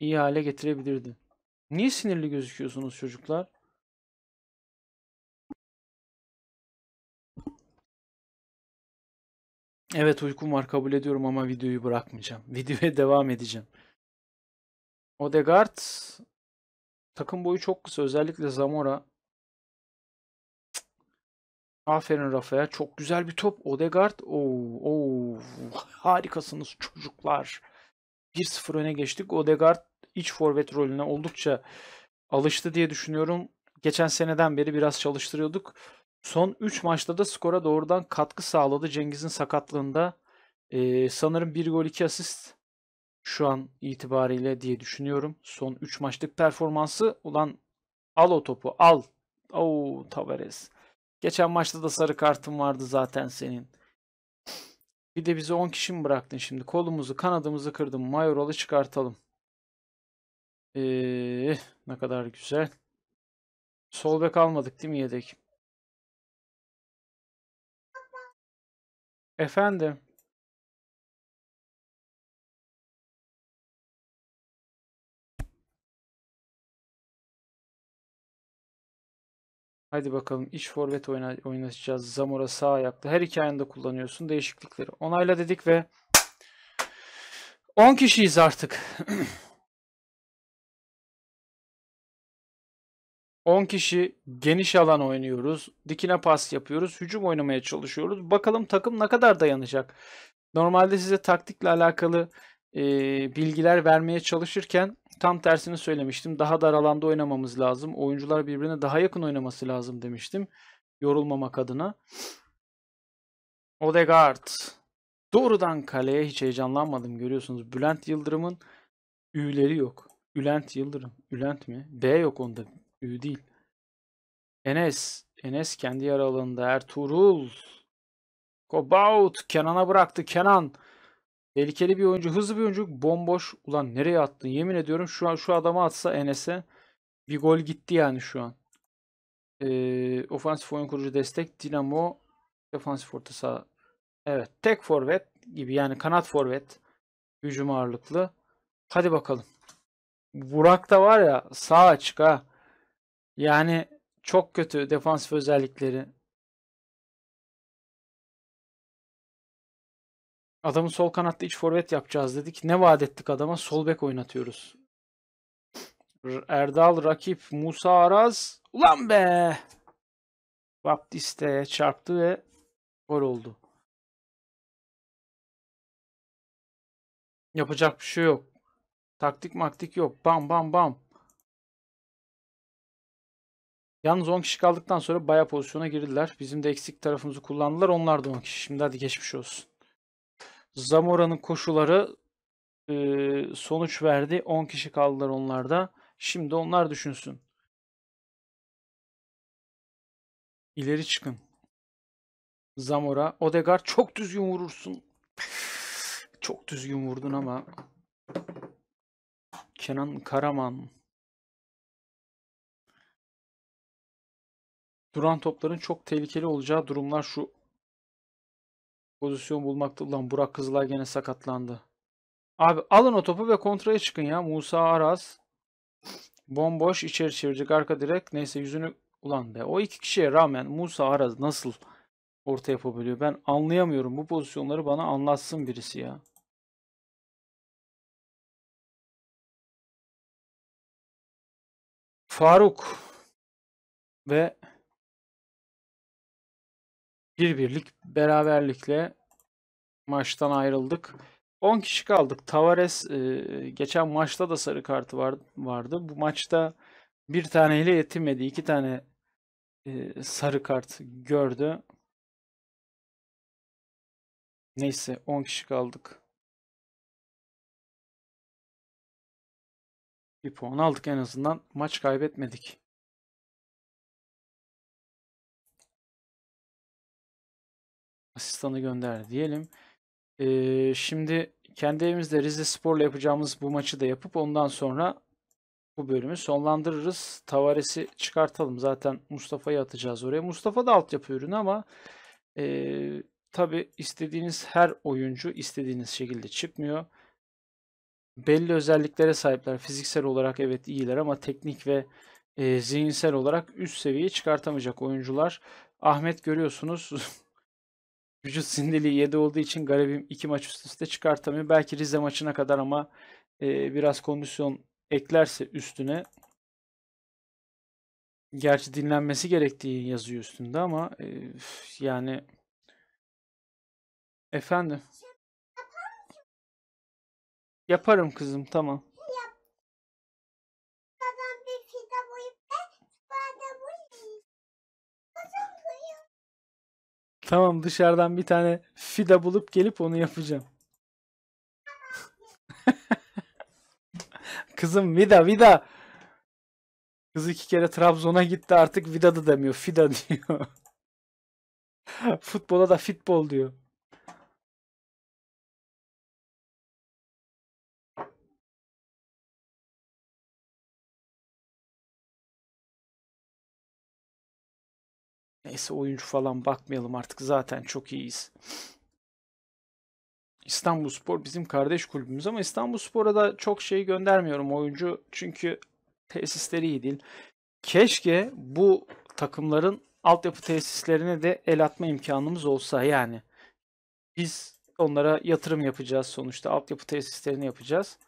iyi hale getirebilirdi. Niye sinirli gözüküyorsunuz çocuklar? Evet uykum var kabul ediyorum ama videoyu bırakmayacağım. Videoya devam edeceğim. Odegaard takım boyu çok kısa özellikle Zamora Aferin Rafa'ya. Çok güzel bir top. Odegaard. Oo, oo, harikasınız çocuklar. 1-0 öne geçtik. Odegaard iç forvet rolüne oldukça alıştı diye düşünüyorum. Geçen seneden beri biraz çalıştırıyorduk. Son 3 maçta da skora doğrudan katkı sağladı Cengiz'in sakatlığında. Ee, sanırım 1 gol 2 asist şu an itibariyle diye düşünüyorum. Son 3 maçlık performansı ulan al o topu al. Oo Tavares. Geçen maçta da sarı kartın vardı zaten senin. Bir de bizi 10 kişi mi bıraktın şimdi? Kolumuzu kanadımızı kırdın. Mayoral'ı çıkartalım. Ee, ne kadar güzel. Sol bek almadık değil mi yedek? Efendim? Hadi bakalım iç forvet oyna oynatacağız. Zamora sağ ayaklı. Her iki ayında kullanıyorsun değişiklikleri. Onayla dedik ve 10 kişiyiz artık. 10 kişi geniş alan oynuyoruz. Dikine pas yapıyoruz. Hücum oynamaya çalışıyoruz. Bakalım takım ne kadar dayanacak. Normalde size taktikle alakalı e, bilgiler vermeye çalışırken Tam tersini söylemiştim. Daha dar alanda oynamamız lazım. Oyuncular birbirine daha yakın oynaması lazım demiştim. Yorulmamak adına. Odegaard. Doğrudan kaleye hiç heyecanlanmadım görüyorsunuz. Bülent Yıldırım'ın üyleri yok. Bülent Yıldırım. Bülent mi? B yok onda. Ü değil. Enes. Enes kendi yer alanında. Ertuğrul. Kobaut. Kenan'a bıraktı. Kenan. Tehlikeli bir oyuncu, hızlı bir oyuncu. Bomboş. Ulan nereye attın? Yemin ediyorum şu an şu adama atsa Enes'e bir gol gitti yani şu an. Ee, ofansif oyun kurucu destek Dinamo defansif orta saha. Evet, tek forvet gibi yani kanat forvet hücum ağırlıklı. Hadi bakalım. Burak da var ya sağ açık ha. Yani çok kötü defansif özellikleri. Adamı sol kanatta iç forvet yapacağız dedik. Ne vaat ettik adama? Sol bek oynatıyoruz. Erdal rakip Musa Araz. Ulan be! Baptiste çarptı ve gol oldu. Yapacak bir şey yok. Taktik maktik yok. Bam bam bam. Yalnız 10 kişi kaldıktan sonra baya pozisyona girdiler. Bizim de eksik tarafımızı kullandılar. Onlar da 10 kişi. Şimdi hadi geçmiş olsun. Zamora'nın koşuları e, sonuç verdi. 10 kişi kaldılar onlarda. Şimdi onlar düşünsün. İleri çıkın. Zamora. Odegar çok düzgün vurursun. Çok düzgün vurdun ama. Kenan Karaman. Duran topların çok tehlikeli olacağı durumlar şu Pozisyon bulmakta. Ulan Burak Kızılay gene sakatlandı. Abi alın o topu ve kontraya çıkın ya. Musa Aras. Bomboş içeri çevirecek arka direk. Neyse yüzünü ulan be. O iki kişiye rağmen Musa Aras nasıl orta yapabiliyor? Ben anlayamıyorum. Bu pozisyonları bana anlatsın birisi ya. Faruk ve bir birlik beraberlikle maçtan ayrıldık. 10 kişi kaldık. Tavares e, geçen maçta da sarı kartı var, vardı. Bu maçta bir taneyle yetinmedi. iki tane e, sarı kart gördü. Neyse 10 kişi kaldık. Bir puan aldık en azından. Maç kaybetmedik. asistanı gönder diyelim. Ee, şimdi kendi evimizde Rize Spor'la yapacağımız bu maçı da yapıp ondan sonra bu bölümü sonlandırırız. Tavares'i çıkartalım. Zaten Mustafa'yı atacağız oraya. Mustafa da altyapı ürünü ama e, tabi istediğiniz her oyuncu istediğiniz şekilde çıkmıyor. Belli özelliklere sahipler. Fiziksel olarak evet iyiler ama teknik ve e, zihinsel olarak üst seviyeye çıkartamayacak oyuncular. Ahmet görüyorsunuz Vücut sinirliliği 7 olduğu için garibim 2 maç üst üste çıkartamıyor. Belki Rize maçına kadar ama e, biraz kondisyon eklerse üstüne gerçi dinlenmesi gerektiği yazıyor üstünde ama e, yani efendim yaparım kızım tamam. Tamam dışarıdan bir tane fida bulup gelip onu yapacağım. Kızım vida vida. Kız iki kere Trabzon'a gitti artık vida da demiyor. Fida diyor. Futbola da fitbol diyor. Neyse oyuncu falan bakmayalım artık zaten çok iyiyiz. İstanbulspor bizim kardeş kulübümüz ama İstanbulspor'a da çok şey göndermiyorum oyuncu çünkü tesisleri iyi değil. Keşke bu takımların altyapı tesislerine de el atma imkanımız olsa yani. Biz onlara yatırım yapacağız sonuçta. Altyapı tesislerini yapacağız.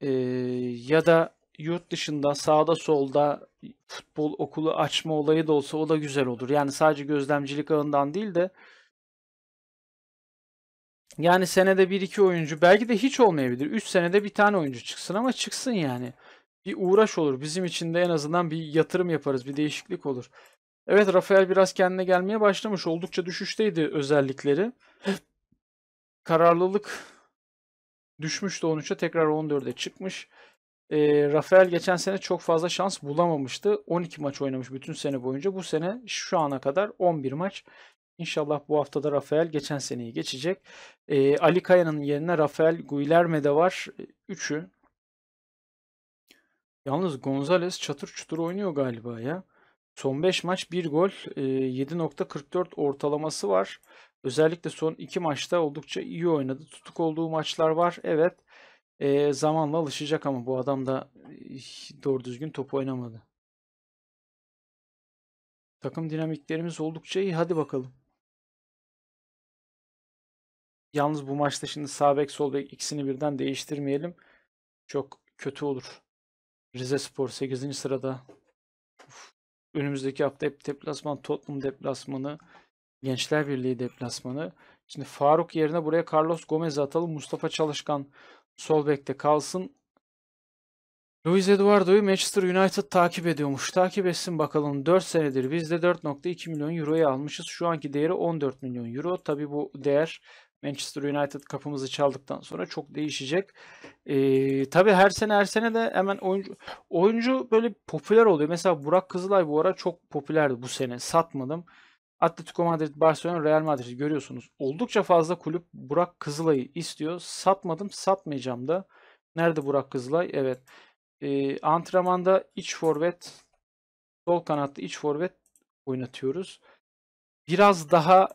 Ee, ya da yurt dışında sağda solda futbol okulu açma olayı da olsa o da güzel olur. Yani sadece gözlemcilik ağından değil de yani senede bir iki oyuncu belki de hiç olmayabilir. 3 senede bir tane oyuncu çıksın ama çıksın yani. Bir uğraş olur. Bizim için de en azından bir yatırım yaparız. Bir değişiklik olur. Evet Rafael biraz kendine gelmeye başlamış. Oldukça düşüşteydi özellikleri. Kararlılık düşmüştü 13'e tekrar 14'e çıkmış. E, Rafael geçen sene çok fazla şans bulamamıştı. 12 maç oynamış bütün sene boyunca. Bu sene şu ana kadar 11 maç. İnşallah bu haftada Rafael geçen seneyi geçecek. E, Ali Kaya'nın yerine Rafael Guilherme de var. Ee, üçü. Yalnız Gonzalez çatır çutur oynuyor galiba ya. Son 5 maç 1 gol, e, 7.44 ortalaması var. Özellikle son 2 maçta oldukça iyi oynadı. Tutuk olduğu maçlar var. Evet. E, zamanla alışacak ama bu adam da doğru düzgün top oynamadı. Takım dinamiklerimiz oldukça iyi. Hadi bakalım. Yalnız bu maçta şimdi sağ bek sol bek ikisini birden değiştirmeyelim. Çok kötü olur. Rize Spor 8. sırada. Uf. Önümüzdeki hafta hep deplasman, Tottenham deplasmanı, Gençler Birliği deplasmanı. Şimdi Faruk yerine buraya Carlos Gomez atalım. Mustafa Çalışkan Sol bekte kalsın. Luis Eduardo'yu Manchester United takip ediyormuş. Takip etsin bakalım. 4 senedir biz de 4.2 milyon euroya almışız. Şu anki değeri 14 milyon euro. Tabi bu değer Manchester United kapımızı çaldıktan sonra çok değişecek. Ee, tabii her sene her sene de hemen oyuncu oyuncu böyle popüler oluyor. Mesela Burak Kızılay bu ara çok popülerdi bu sene. Satmadım. Atletico Madrid, Barcelona, Real Madrid görüyorsunuz. Oldukça fazla kulüp Burak Kızılay'ı istiyor. Satmadım, satmayacağım da. Nerede Burak Kızılay? Evet. E, antrenmanda iç forvet, sol kanatlı iç forvet oynatıyoruz. Biraz daha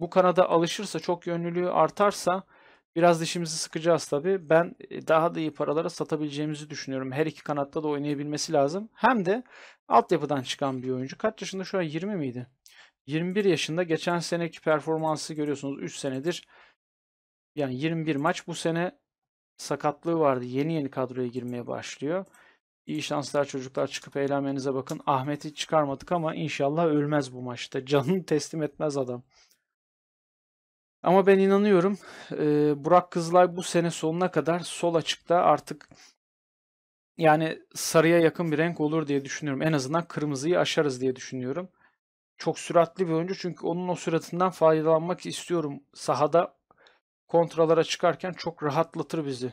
bu kanada alışırsa, çok yönlülüğü artarsa biraz dişimizi sıkacağız tabii. Ben e, daha da iyi paralara satabileceğimizi düşünüyorum. Her iki kanatta da oynayabilmesi lazım. Hem de altyapıdan çıkan bir oyuncu. Kaç yaşında şu an 20 miydi? 21 yaşında geçen seneki performansı görüyorsunuz 3 senedir. Yani 21 maç bu sene sakatlığı vardı. Yeni yeni kadroya girmeye başlıyor. İyi şanslar çocuklar çıkıp eğlenmenize bakın. Ahmet'i çıkarmadık ama inşallah ölmez bu maçta. Canını teslim etmez adam. Ama ben inanıyorum Burak Kızılay bu sene sonuna kadar sol açıkta artık yani sarıya yakın bir renk olur diye düşünüyorum. En azından kırmızıyı aşarız diye düşünüyorum. Çok süratli bir oyuncu çünkü onun o süratinden faydalanmak istiyorum. Sahada kontralara çıkarken çok rahatlatır bizi.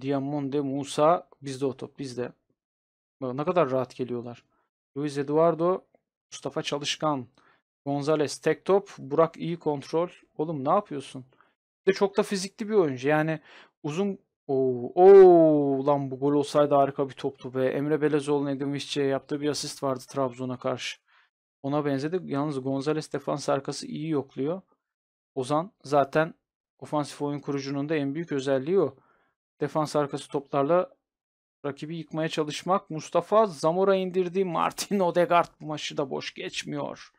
Diamonde, Musa bizde o top bizde. Bak ne kadar rahat geliyorlar. Luis Eduardo, Mustafa Çalışkan, Gonzales tek top, Burak iyi kontrol. Oğlum ne yapıyorsun? Bir de çok da fizikli bir oyuncu. Yani uzun Oo, lan bu gol olsaydı harika bir toptu be. Emre Belezoğlu'nun Edin Vişçi'ye yaptığı bir asist vardı Trabzon'a karşı. Ona benzedi. Yalnız Gonzalez defans arkası iyi yokluyor. Ozan zaten ofansif oyun kurucunun da en büyük özelliği o. Defans arkası toplarla rakibi yıkmaya çalışmak. Mustafa Zamora indirdi. Martin Odegaard bu maçı da boş geçmiyor.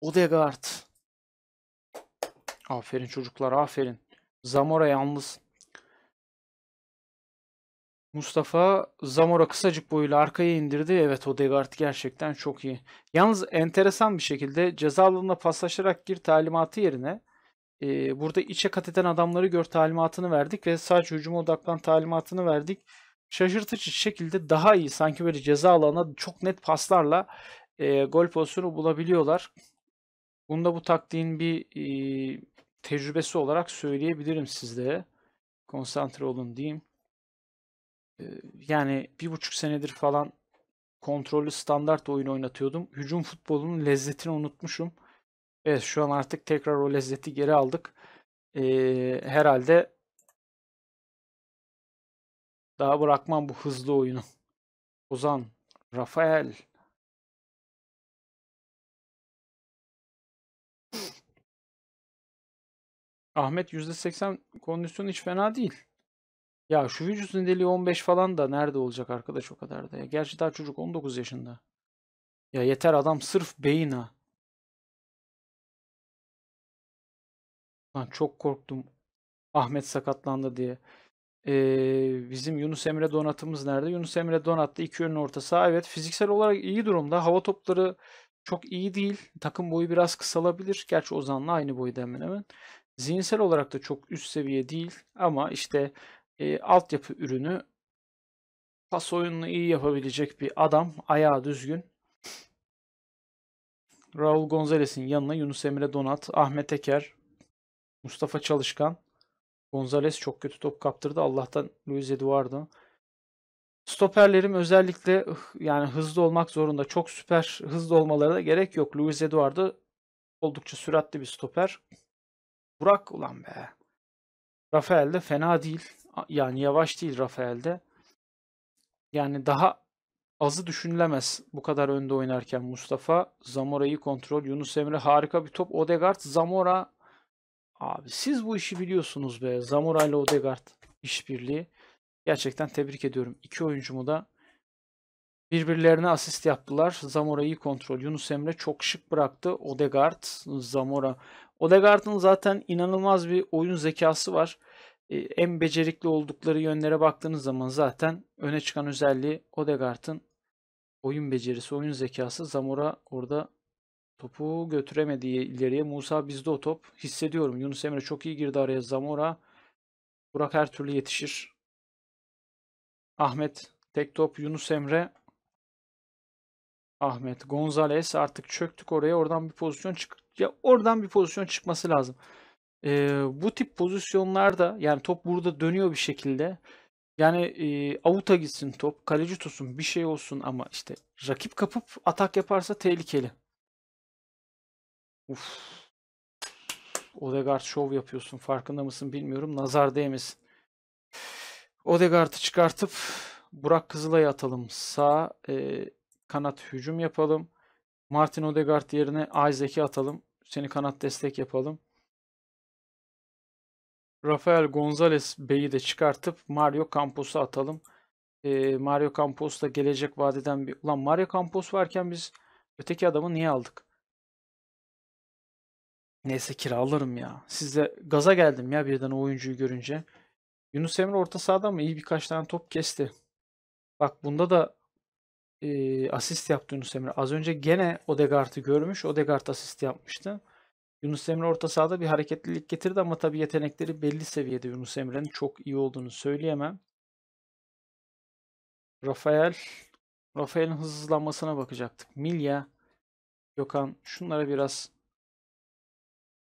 Odegaard. Aferin çocuklar aferin. Zamora yalnız Mustafa Zamora kısacık boyuyla arkaya indirdi. Evet o Degard gerçekten çok iyi. Yalnız enteresan bir şekilde ceza alanına paslaşarak gir talimatı yerine e, burada içe kat eden adamları gör talimatını verdik ve sadece hücuma odaklan talimatını verdik. Şaşırtıcı şekilde daha iyi sanki böyle ceza alanına çok net paslarla e, gol pozisyonu bulabiliyorlar. Bunda bu taktiğin bir e, tecrübesi olarak söyleyebilirim sizlere. Konsantre olun diyeyim yani bir buçuk senedir falan kontrollü standart oyun oynatıyordum. Hücum futbolunun lezzetini unutmuşum. Evet şu an artık tekrar o lezzeti geri aldık. Ee, herhalde daha bırakmam bu hızlı oyunu. Ozan, Rafael. Ahmet %80 kondisyon hiç fena değil. Ya şu vücut deliği 15 falan da nerede olacak arkadaş o kadar da ya. Gerçi daha çocuk 19 yaşında. Ya yeter adam sırf beyin ha. Lan çok korktum. Ahmet sakatlandı diye. Ee, bizim Yunus Emre Donat'ımız nerede? Yunus Emre Donat'ta iki yönlü orta saha. Evet fiziksel olarak iyi durumda. Hava topları çok iyi değil. Takım boyu biraz kısalabilir. Gerçi Ozan'la aynı boyda hemen hemen. Zihinsel olarak da çok üst seviye değil. Ama işte e, altyapı ürünü pas oyununu iyi yapabilecek bir adam. Ayağı düzgün. Raul Gonzales'in yanına Yunus Emre Donat, Ahmet Eker, Mustafa Çalışkan. Gonzales çok kötü top kaptırdı. Allah'tan Luis Eduardo. Stoperlerim özellikle yani hızlı olmak zorunda. Çok süper hızlı olmaları da gerek yok. Luis Eduardo oldukça süratli bir stoper. Burak ulan be. Rafael de fena değil yani yavaş değil Rafael'de. Yani daha azı düşünülemez bu kadar önde oynarken Mustafa. Zamora'yı kontrol. Yunus Emre harika bir top. Odegaard, Zamora. Abi siz bu işi biliyorsunuz be. Zamora ile Odegaard işbirliği. Gerçekten tebrik ediyorum. İki oyuncumu da birbirlerine asist yaptılar. Zamora'yı kontrol. Yunus Emre çok şık bıraktı. Odegaard, Zamora. Odegaard'ın zaten inanılmaz bir oyun zekası var. E, en becerikli oldukları yönlere baktığınız zaman zaten öne çıkan özelliği Odegaard'ın oyun becerisi, oyun zekası. Zamora orada topu götüremediği ileriye. Musa bizde o top. Hissediyorum. Yunus Emre çok iyi girdi araya. Zamora Burak her türlü yetişir. Ahmet tek top Yunus Emre Ahmet Gonzales artık çöktük oraya. Oradan bir pozisyon çık ya oradan bir pozisyon çıkması lazım e, bu tip pozisyonlarda yani top burada dönüyor bir şekilde. Yani e, avuta gitsin top, kaleci tutsun, bir şey olsun ama işte rakip kapıp atak yaparsa tehlikeli. Uf. Odegaard şov yapıyorsun. Farkında mısın bilmiyorum. Nazar değmesin. Odegaard'ı çıkartıp Burak Kızılay'ı atalım. Sağ e, kanat hücum yapalım. Martin Odegaard yerine Isaac'i atalım. Seni kanat destek yapalım. Rafael Gonzalez Bey'i de çıkartıp Mario Campos'u atalım. E, Mario Campos da gelecek vadeden bir... Ulan Mario Campos varken biz öteki adamı niye aldık? Neyse kiralarım ya. Size gaza geldim ya birden o oyuncuyu görünce. Yunus Emre orta sahada mı? iyi birkaç tane top kesti. Bak bunda da e, asist yaptı Yunus Emre. Az önce gene Odegaard'ı görmüş. Odegaard asist yapmıştı. Yunus Emre orta sahada bir hareketlilik getirdi ama tabii yetenekleri belli seviyede Yunus Emre'nin çok iyi olduğunu söyleyemem. Rafael Rafael'in hızlanmasına bakacaktık. Milya, Gökhan şunlara biraz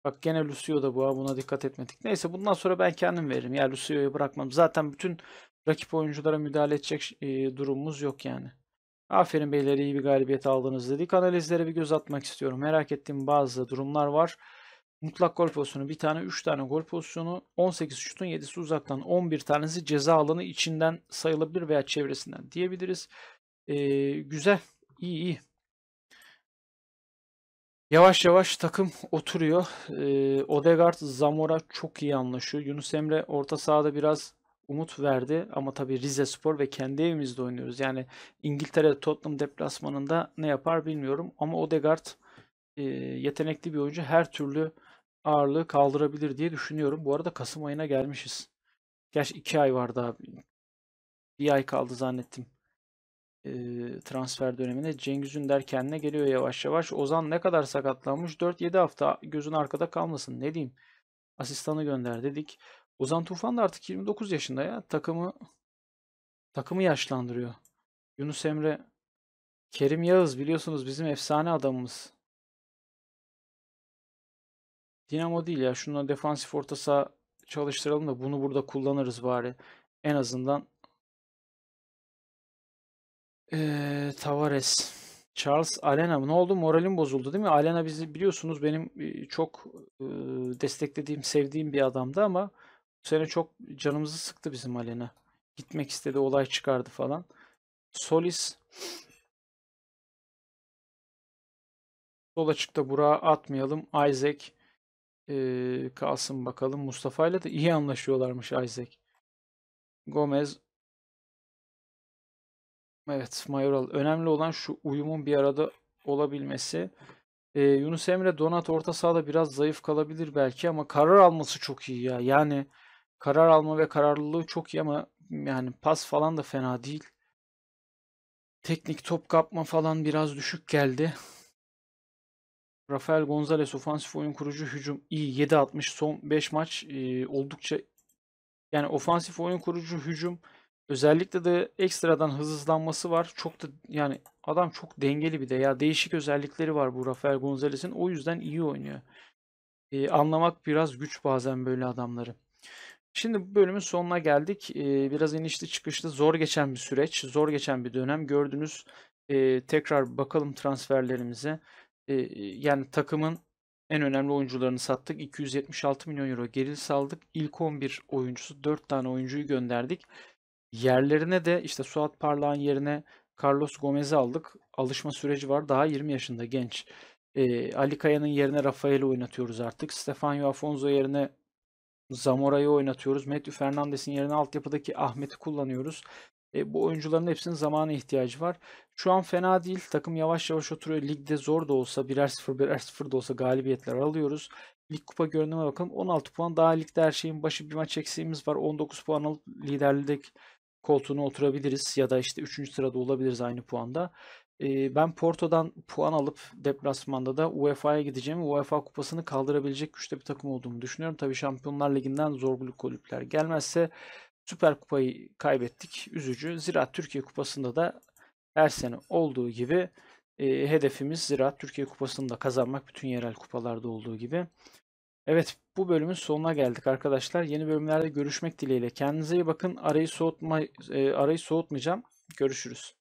Bak gene Lucio da bu ha buna dikkat etmedik. Neyse bundan sonra ben kendim veririm. Ya Lucio'yu bırakmam. Zaten bütün rakip oyunculara müdahale edecek e, durumumuz yok yani. Aferin beyler iyi bir galibiyet aldınız dedik. Analizlere bir göz atmak istiyorum. Merak ettiğim bazı durumlar var. Mutlak gol pozisyonu bir tane 3 tane gol pozisyonu 18 şutun 7'si uzaktan 11 tanesi ceza alanı içinden sayılabilir veya çevresinden diyebiliriz. Ee, güzel iyi iyi. Yavaş yavaş takım oturuyor. Ee, Odegaard Zamora çok iyi anlaşıyor. Yunus Emre orta sahada biraz umut verdi ama tabii Rize Spor ve kendi evimizde oynuyoruz. Yani İngiltere Tottenham deplasmanında ne yapar bilmiyorum ama Odegaard e, yetenekli bir oyuncu her türlü ağırlığı kaldırabilir diye düşünüyorum. Bu arada Kasım ayına gelmişiz. Gerçi 2 ay var daha, Bir ay kaldı zannettim. E, transfer döneminde. Cengiz Ünder kendine geliyor yavaş yavaş. Ozan ne kadar sakatlanmış? 4-7 hafta gözün arkada kalmasın. Ne diyeyim? Asistanı gönder dedik. Uzan Tufan da artık 29 yaşında ya. Takımı takımı yaşlandırıyor. Yunus Emre Kerim Yağız biliyorsunuz bizim efsane adamımız. Dinamo değil ya. Şundan defansif orta saha çalıştıralım da bunu burada kullanırız bari. En azından ee, Tavares. Charles Alena ne oldu? Moralim bozuldu değil mi? Alena bizi biliyorsunuz benim çok e, desteklediğim, sevdiğim bir adamdı ama bu sene çok canımızı sıktı bizim Alena. Gitmek istedi, olay çıkardı falan. Solis Sol açıkta Burak'ı atmayalım. Isaac ee, kalsın bakalım. Mustafa ile de iyi anlaşıyorlarmış Isaac. Gomez Evet Mayoral. Önemli olan şu uyumun bir arada olabilmesi. Ee, Yunus Emre Donat orta sahada biraz zayıf kalabilir belki ama karar alması çok iyi ya. Yani Karar alma ve kararlılığı çok iyi ama yani pas falan da fena değil. Teknik top kapma falan biraz düşük geldi. Rafael Gonzalez ofansif oyun kurucu hücum iyi 7.60 son 5 maç e, oldukça yani ofansif oyun kurucu hücum özellikle de ekstradan hızlanması var. Çok da yani adam çok dengeli bir de ya değişik özellikleri var bu Rafael Gonzalez'in o yüzden iyi oynuyor. E, anlamak biraz güç bazen böyle adamları. Şimdi bu bölümün sonuna geldik. Ee, biraz inişli çıkışlı zor geçen bir süreç, zor geçen bir dönem. Gördünüz e, tekrar bakalım transferlerimize. E, yani takımın en önemli oyuncularını sattık. 276 milyon euro geril saldık. İlk 11 oyuncusu 4 tane oyuncuyu gönderdik. Yerlerine de işte Suat Parlağ'ın yerine Carlos Gomez'i aldık. Alışma süreci var. Daha 20 yaşında genç. E, Ali Kaya'nın yerine Rafael'i oynatıyoruz artık. Stefano Afonso yerine Zamora'yı oynatıyoruz. Matthew Fernandes'in yerine altyapıdaki Ahmet'i kullanıyoruz. E, bu oyuncuların hepsinin zamana ihtiyacı var. Şu an fena değil. Takım yavaş yavaş oturuyor. Ligde zor da olsa birer 0 birer 0 da olsa galibiyetler alıyoruz. Lig kupa görünüme bakalım. 16 puan daha ligde her şeyin başı bir maç eksiğimiz var. 19 puan alıp liderlik koltuğuna oturabiliriz. Ya da işte 3. sırada olabiliriz aynı puanda ben Porto'dan puan alıp deplasmanda da UEFA'ya gideceğim. UEFA kupasını kaldırabilecek güçte bir takım olduğumu düşünüyorum. Tabii Şampiyonlar Ligi'nden zorlu kulüpler gelmezse Süper Kupayı kaybettik. Üzücü. Zira Türkiye Kupası'nda da her sene olduğu gibi e, hedefimiz Zira Türkiye Kupası'nı da kazanmak bütün yerel kupalarda olduğu gibi. Evet bu bölümün sonuna geldik arkadaşlar. Yeni bölümlerde görüşmek dileğiyle. Kendinize iyi bakın. Arayı soğutma e, arayı soğutmayacağım. Görüşürüz.